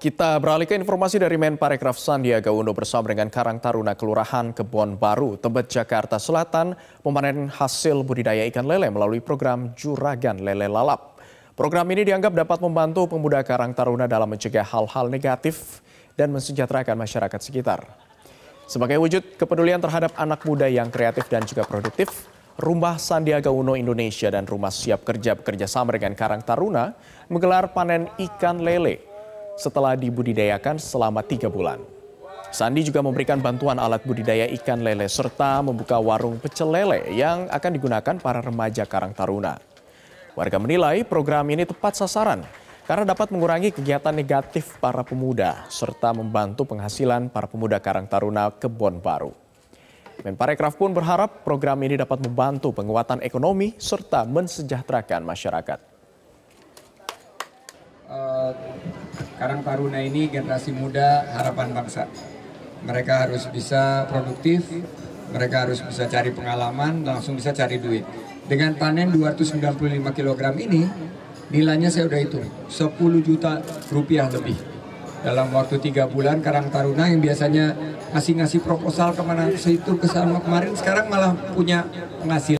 Kita beralih ke informasi dari Menparekraf Sandiaga Uno bersama dengan Karang Taruna Kelurahan Kebon Baru, Tebet, Jakarta Selatan, memanen hasil budidaya ikan lele melalui program Juragan Lele Lalap. Program ini dianggap dapat membantu pemuda Karang Taruna dalam mencegah hal-hal negatif dan mensejahterakan masyarakat sekitar. Sebagai wujud kepedulian terhadap anak muda yang kreatif dan juga produktif, Rumah Sandiaga Uno Indonesia dan Rumah Siap Kerja bekerja sama dengan Karang Taruna menggelar panen ikan lele setelah dibudidayakan selama tiga bulan. Sandi juga memberikan bantuan alat budidaya ikan lele serta membuka warung pecel lele yang akan digunakan para remaja Karang Taruna. Warga menilai program ini tepat sasaran karena dapat mengurangi kegiatan negatif para pemuda serta membantu penghasilan para pemuda Karang Taruna Kebon Baru. Menparekraf pun berharap program ini dapat membantu penguatan ekonomi serta mensejahterakan masyarakat. Karang Taruna ini generasi muda harapan bangsa. Mereka harus bisa produktif, mereka harus bisa cari pengalaman, langsung bisa cari duit. Dengan panen 295 kg ini, nilainya saya udah hitung, 10 juta rupiah lebih. Dalam waktu tiga bulan, Karang Taruna yang biasanya ngasih-ngasih proposal kemana itu ke sana kemarin, sekarang malah punya penghasilan.